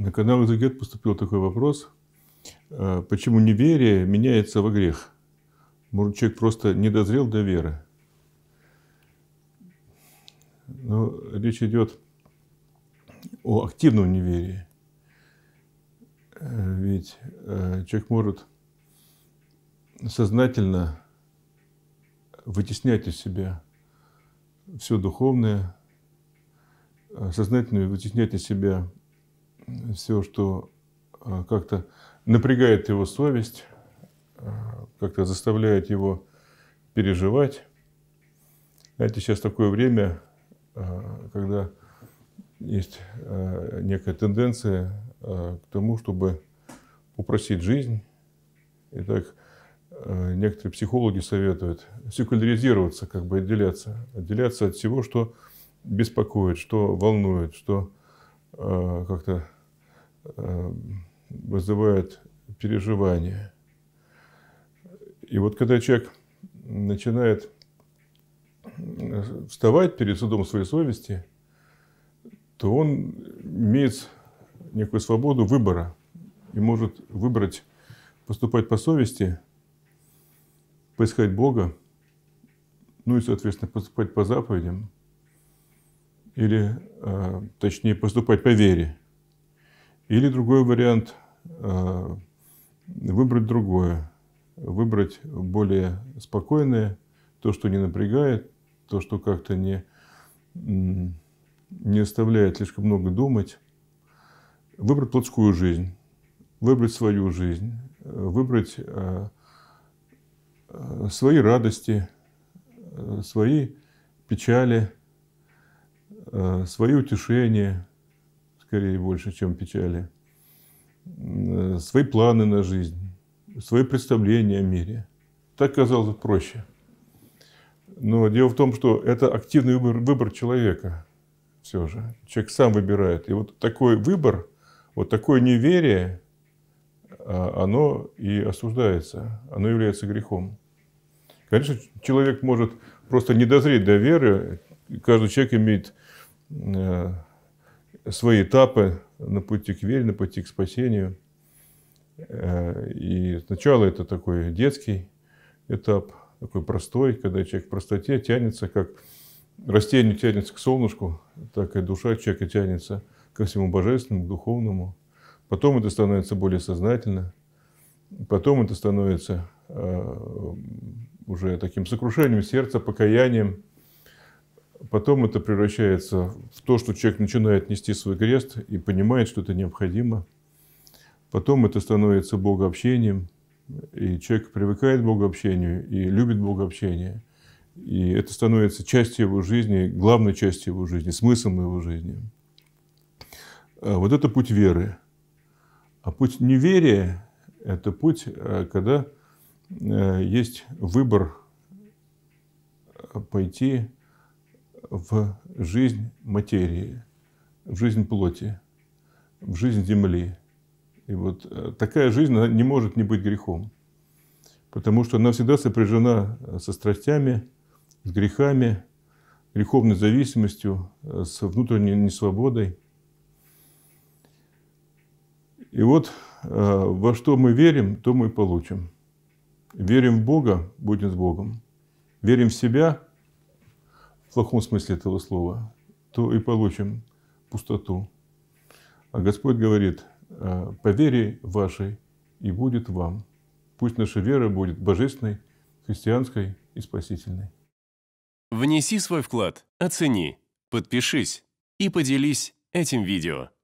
На канал Изагет поступил такой вопрос. Э, почему неверие меняется во грех? Может, человек просто не дозрел до веры? Но ну, речь идет о активном неверии. Э, ведь э, человек может сознательно вытеснять из себя все духовное, сознательно вытеснять из себя все, что э, как-то напрягает его совесть, э, как-то заставляет его переживать. Знаете, сейчас такое время, э, когда есть некая тенденция к тому, чтобы упросить жизнь. Итак, некоторые психологи советуют секуляризироваться, как бы отделяться. Отделяться от всего, что беспокоит, что волнует, что как-то Э, вызывает переживания. И вот когда человек начинает э, вставать перед судом своей совести, то он имеет некую свободу выбора и может выбрать поступать по совести, поискать Бога, ну и, соответственно, поступать по заповедям, или, э, точнее, поступать по вере – или другой вариант э, – выбрать другое, выбрать более спокойное, то, что не напрягает, то, что как-то не, не оставляет слишком много думать. Выбрать плотскую жизнь, выбрать свою жизнь, э, выбрать э, свои радости, свои печали, свои утешения – скорее больше, чем печали, э, свои планы на жизнь, свои представления о мире. Так казалось проще. Но дело в том, что это активный выбор, выбор человека все же. Человек сам выбирает. И вот такой выбор, вот такое неверие, а, оно и осуждается, оно является грехом. Конечно, человек может просто не дозреть до веры. Каждый человек имеет э, свои этапы на пути к вере, на пути к спасению. Э, и сначала это такой детский этап, такой простой, когда человек в простоте тянется, как растение тянется к солнышку, так и душа человека тянется ко всему божественному, духовному. Потом это становится более сознательно. Потом это становится э, уже таким сокрушением сердца, покаянием – Потом это превращается в то, что человек начинает нести свой крест и понимает, что это необходимо. Потом это становится богообщением, и человек привыкает к богообщению и любит богообщение. И это становится частью его жизни, главной частью его жизни, смыслом его жизни. А вот это путь веры. А путь неверия – это путь, э, когда э, есть выбор э, пойти в жизнь материи, в жизнь плоти, в жизнь земли. И вот э, такая жизнь она не может не быть грехом, потому что она всегда сопряжена э, со страстями, с грехами, греховной зависимостью, э, с внутренней несвободой. И вот во что мы верим, то мы и получим. Верим в Бога, будем с Богом. Верим в себя – в плохом смысле этого слова, то и получим пустоту. А Господь говорит, «Э, по вере вашей и будет вам. Пусть наша вера будет божественной, христианской и спасительной. Внеси свой вклад, оцени, подпишись и поделись этим видео.